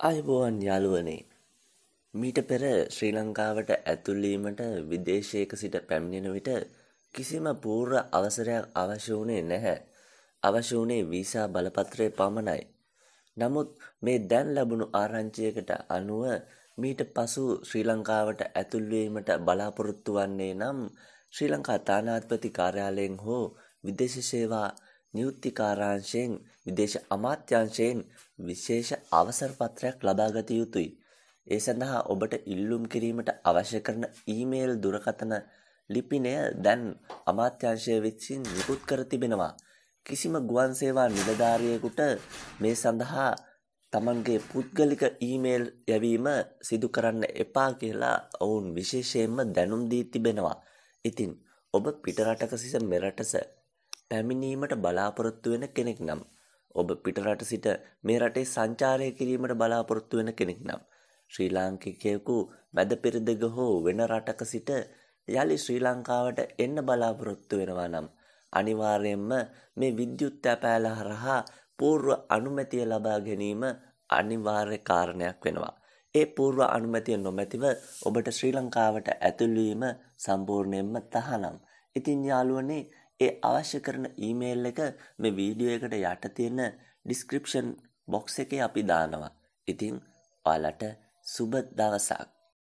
අයිබෝවන් යාළුවනේ මීට පෙර ශ්‍රී ලංකාවට ඇතුල්ලීමට විදේශයක සිට පැමිණෙන විට කිසිම පූර්ව අවසරයක් අවශ්‍ය වුණේ නැහැ අවශ්‍ය වුණේ වීසා බලපත්‍රය පමණයි නමුත් මේ දැන් ලැබුණු ආරංචියකට අනුව මීට පසු ශ්‍රී ලංකාවට ඇතුල්වීමට බලාපොරොත්තු වන්නේ නම් ශ්‍රී ලංකා තානාත්පති කාර්යාලයෙන් හෝ විදේශ සේවා නිවෘත්තිකාරාංශයෙන් විදේශ අමාත්‍යංශයෙන් විශේෂ අවසර පත්‍රයක් ලබාගත යුතුයි. ඒ සඳහා ඔබට ඉල්ලුම් කිරීමට අවශ්‍ය කරන ඊමේල් දුරකථන ලිපිනය දැන් අමාත්‍යංශය විසින් නිකුත් කර තිබෙනවා. කිසිම ගුවන් සේවා නිලධාරියෙකුට මේ සඳහා තමන්ගේ පුද්ගලික ඊමේල් යැවීම සිදු කරන්න එපා කියලා ඔවුන් විශේෂයෙන්ම දැනුම් දී තිබෙනවා. ඉතින් ඔබ පිටරටක සිස මෙරටස පැමිණීමට බලාපොරොත්තු වෙන කෙනෙක් නම් ඔබ පිටරට සිට මේ රටේ සංචාරය කිරීමට බලාපොරොත්තු වෙන කෙනෙක් නම් ශ්‍රී ලාංකිකයෙකු මැද පෙරදිග හෝ වෙන රටක සිට යළි ශ්‍රී ලංකාවට එන්න බලාපොරොත්තු වෙනවා නම් අනිවාර්යෙන්ම මේ විද්‍යුත් තැපෑල හරහා පූර්ව අනුමැතිය ලබා ගැනීම අනිවාර්ය කාරණයක් වෙනවා. ඒ පූර්ව අනුමැතිය නොමැතිව ඔබට ශ්‍රී ලංකාවට ඇතුල්වීම සම්පූර්ණයෙන්ම තහනම්. ඉතින් යාළුවනේ ඒ අවශ්‍ය කරන ඊමේල් එක මේ වීඩියෝ එකට යට තියෙන ඩිස්ක්‍රිප්ෂන් බොක්ස් එකේ අපි දානවා. ඉතින් ඔයාලට සුබ දවසක්.